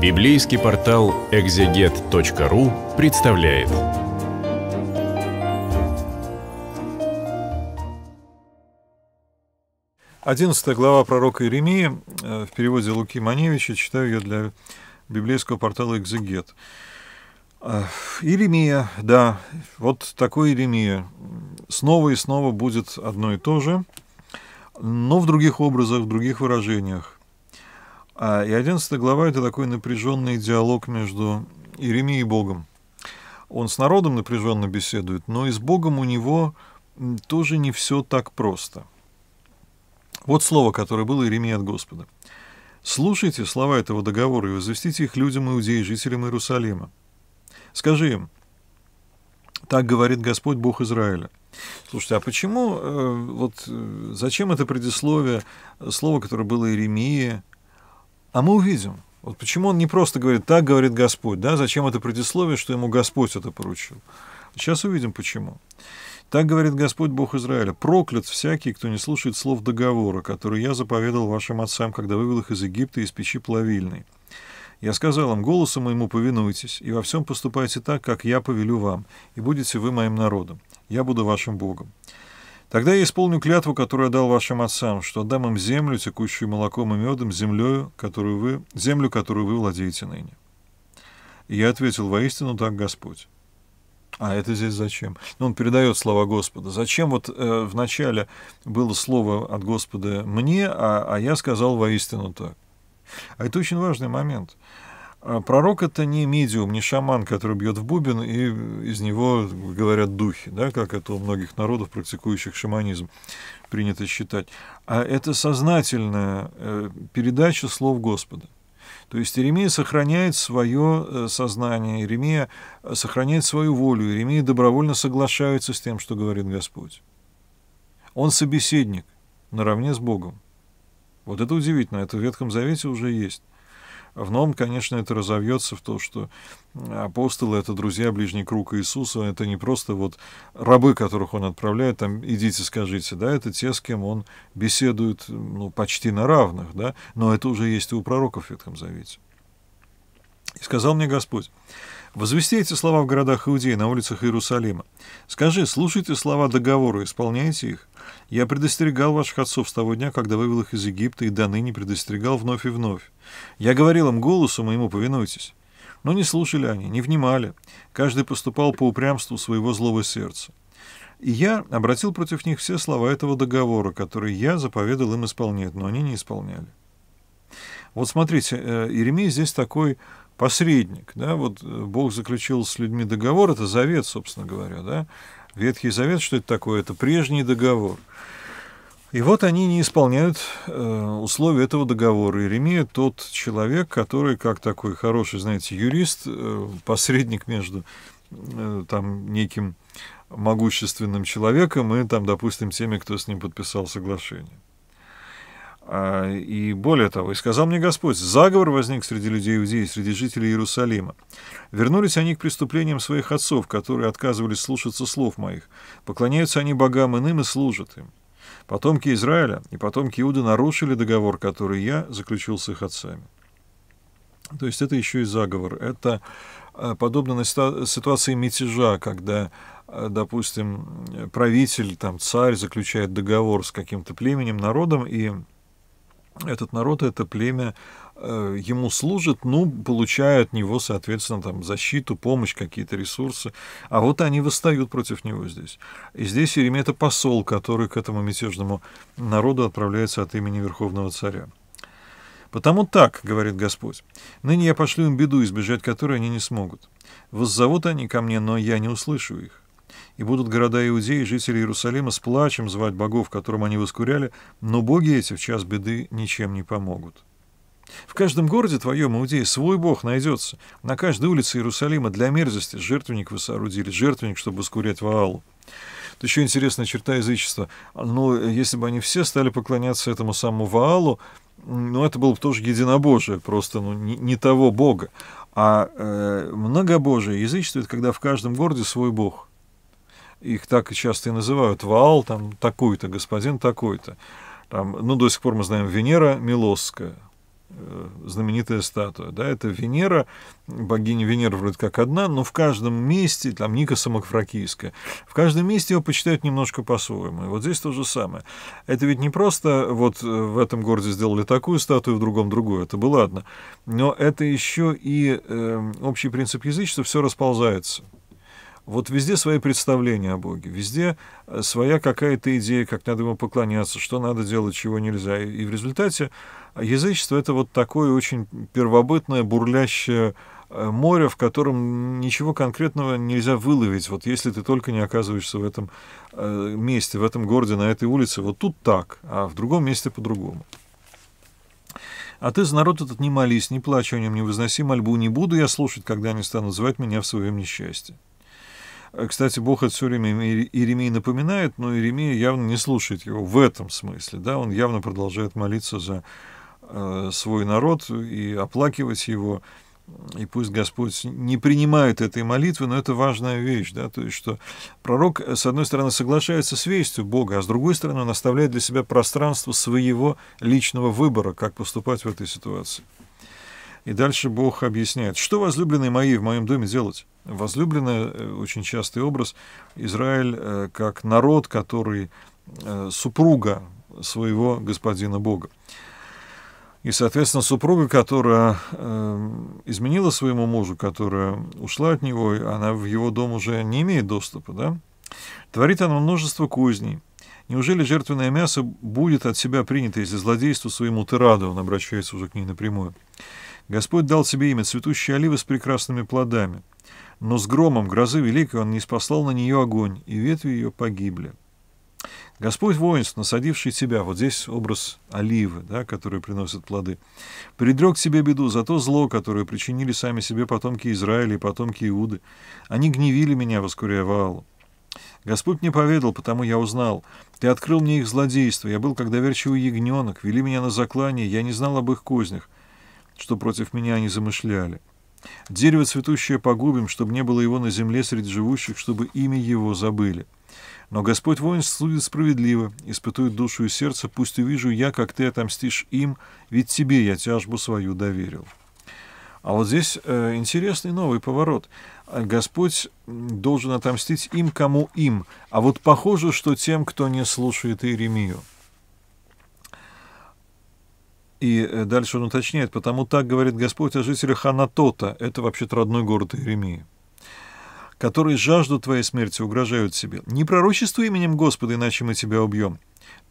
Библейский портал экзегет.ру представляет. Одиннадцатая глава пророка Иеремии э, в переводе Луки Маневича, читаю ее для библейского портала «Экзегет». Э, Иеремия, да, вот такой Иеремия. Снова и снова будет одно и то же, но в других образах, в других выражениях. А, и 11 глава — это такой напряженный диалог между Иеремией и Богом. Он с народом напряженно беседует, но и с Богом у него тоже не все так просто. Вот слово, которое было Иеремии от Господа. «Слушайте слова этого договора и возвестите их людям Иудеи, жителям Иерусалима. Скажи им, так говорит Господь Бог Израиля. Слушайте, а почему, э, вот, э, зачем это предисловие, слово, которое было Иеремии, а мы увидим. Вот почему он не просто говорит «так говорит Господь», да, зачем это предисловие, что ему Господь это поручил. Сейчас увидим, почему. Так говорит Господь Бог Израиля, проклят всякий, кто не слушает слов договора, который я заповедал вашим отцам, когда вывел их из Египта из печи плавильной. Я сказал им, голосу моему повинуйтесь, и во всем поступайте так, как я повелю вам, и будете вы моим народом. Я буду вашим Богом. Тогда я исполню клятву, которую дал вашим отцам, что отдам им землю, текущую молоком и медом, землю, которую вы, землю, которую вы владеете ныне. И я ответил, воистину так Господь. А это здесь зачем? Ну, он передает слова Господа. Зачем вот э, вначале было слово от Господа мне, а, а я сказал воистину так? А это очень важный момент. А пророк это не медиум, не шаман, который бьет в бубен, и из него говорят духи, да, как это у многих народов, практикующих шаманизм, принято считать. А это сознательная э, передача слов Господа. То есть Иеремия сохраняет свое э, сознание, Иеремия э, сохраняет свою волю, Иеремия добровольно соглашается с тем, что говорит Господь. Он собеседник наравне с Богом. Вот это удивительно, это в Ветхом Завете уже есть. В новом, конечно, это разовьется в то, что апостолы — это друзья, ближний круг Иисуса, это не просто вот рабы, которых он отправляет, там, идите, скажите, да, это те, с кем он беседует, ну, почти на равных, да, но это уже есть и у пророков в Ветхом Завете сказал мне Господь, «Возвести эти слова в городах Иудеи, на улицах Иерусалима. Скажи, слушайте слова договора, исполняйте их. Я предостерегал ваших отцов с того дня, когда вывел их из Египта, и до ныне предостерегал вновь и вновь. Я говорил им голосу моему, повинуйтесь. Но не слушали они, не внимали. Каждый поступал по упрямству своего злого сердца. И я обратил против них все слова этого договора, который я заповедал им исполнять, но они не исполняли. Вот смотрите, э, Иеремия здесь такой посредник. Да? Вот э, Бог заключил с людьми договор, это завет, собственно говоря. Да? Ветхий завет, что это такое? Это прежний договор. И вот они не исполняют э, условия этого договора. Иеремия тот человек, который, как такой хороший, знаете, юрист, э, посредник между э, там неким могущественным человеком и там, допустим, теми, кто с ним подписал соглашение. А, и более того, «И сказал мне Господь, заговор возник среди людей Иудеи, среди жителей Иерусалима. Вернулись они к преступлениям своих отцов, которые отказывались слушаться слов моих. Поклоняются они богам иным и служат им. Потомки Израиля и потомки Иуды нарушили договор, который я заключил с их отцами». То есть это еще и заговор. Это а, подобно на ситуации мятежа, когда а, допустим, правитель, там, царь заключает договор с каким-то племенем, народом, и этот народ, это племя э, ему служит, ну, получая от него, соответственно, там, защиту, помощь, какие-то ресурсы. А вот они восстают против него здесь. И здесь это посол, который к этому мятежному народу отправляется от имени Верховного Царя. «Потому так, — говорит Господь, — ныне я пошлю им беду, избежать которой они не смогут. Воззовут они ко мне, но я не услышу их и будут города Иудеи, жители Иерусалима, с плачем звать богов, которым они воскуряли, но боги эти в час беды ничем не помогут. В каждом городе твоем, Иудеи, свой бог найдется. На каждой улице Иерусалима для мерзости жертвенник вы соорудили, жертвенник, чтобы воскурять Ваалу. Это еще интересная черта язычества. Но ну, если бы они все стали поклоняться этому самому Ваалу, ну, это было бы тоже единобожие, просто ну, не, не того бога. А э, многобожие язычество — это когда в каждом городе свой бог — их так часто и называют, Ваал, там такой-то, господин такой-то. Там, ну, до сих пор мы знаем Венера Милосская, э, знаменитая статуя. Да, это Венера, богиня Венера вроде как одна, но в каждом месте, там Ника Самокфракийская, в каждом месте его почитают немножко по-своему. И вот здесь то же самое. Это ведь не просто вот э, в этом городе сделали такую статую, в другом другую, это было одно Но это еще и э, общий принцип язычества, все расползается вот везде свои представления о Боге, везде э, своя какая-то идея, как надо ему поклоняться, что надо делать, чего нельзя. И в результате э, язычество — это вот такое очень первобытное, бурлящее э, море, в котором ничего конкретного нельзя выловить, вот если ты только не оказываешься в этом месте, в этом городе, на этой улице. Вот тут так, а в другом месте по-другому. А ты за народ этот не молись, не плачь о нем, не возноси мольбу, не буду я слушать, когда они станут звать меня в своем несчастье. Э, кстати, Бог это все время Иеремии напоминает, но Иеремия явно не слушает его в этом смысле. Да? Он явно продолжает молиться за э, свой народ и оплакивать его. И пусть Господь не принимает этой молитвы, но это важная вещь, да, то есть что пророк, э, с одной стороны, соглашается с вестью Бога, а с другой стороны, он оставляет для себя пространство своего личного выбора, как поступать в этой ситуации. И дальше Бог объясняет, что возлюбленные мои в моем доме делать? Возлюбленная, э, очень частый образ, Израиль э, как народ, который э, супруга своего господина Бога. И, соответственно, супруга, которая изменила своему мужу, которая ушла от него, она в его дом уже не имеет доступа, да? Творит она множество кузней. Неужели жертвенное мясо будет от себя принято, если злодейству своему ты рада? Он обращается уже к ней напрямую. Господь дал себе имя цветущей оливы с прекрасными плодами. Но с громом грозы великой он не спасал на нее огонь, и ветви ее погибли. Господь воинств, насадивший тебя, вот здесь образ оливы, да, которые приносят плоды, предрек себе беду за то зло, которое причинили сами себе потомки Израиля и потомки Иуды. Они гневили меня, воскуря Ваалу. Господь мне поведал, потому я узнал. Ты открыл мне их злодейство. Я был как доверчивый ягненок, вели меня на заклание, я не знал об их кознях что против меня они замышляли. Дерево цветущее погубим, чтобы не было его на земле среди живущих, чтобы имя его забыли. Но Господь воинств судит справедливо, испытует душу и сердце, пусть увижу я, как ты отомстишь им, ведь тебе я тяжбу свою доверил». А вот здесь э, интересный новый поворот. Э, Господь должен отомстить им, кому им, а вот похоже, что тем, кто не слушает Иеремию. И э, дальше он уточняет, потому так говорит Господь о жителях Анатота, это вообще-то родной город Иеремии, которые жаждут твоей смерти, угрожают себе. Не пророчествуй именем Господа, иначе мы тебя убьем.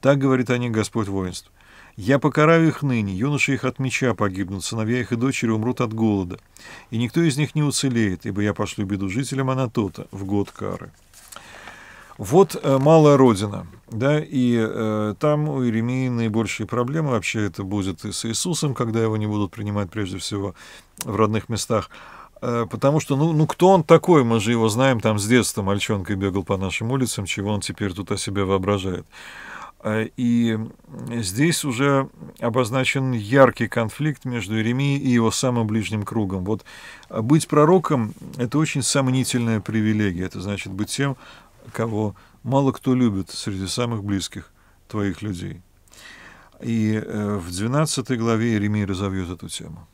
Так говорит о них Господь воинств. Я покараю их ныне, юноши их от меча погибнут, сыновья их и дочери умрут от голода, и никто из них не уцелеет, ибо я пошлю беду жителям Анатота в год кары. Вот э, «Малая Родина». Да, и э, там у Иеремии наибольшие проблемы. Вообще это будет и с Иисусом, когда его не будут принимать прежде всего в родных местах. Э, потому что, ну, ну, кто он такой? Мы же его знаем там с детства. Мальчонкой бегал по нашим улицам, чего он теперь тут о себе воображает. Э, и здесь уже обозначен яркий конфликт между Иеремией и его самым ближним кругом. Вот э, быть пророком – это очень сомнительная привилегия. Это значит быть тем, кого мало кто любит среди самых близких твоих людей. И э, в 12 главе Еремия разовьет эту тему.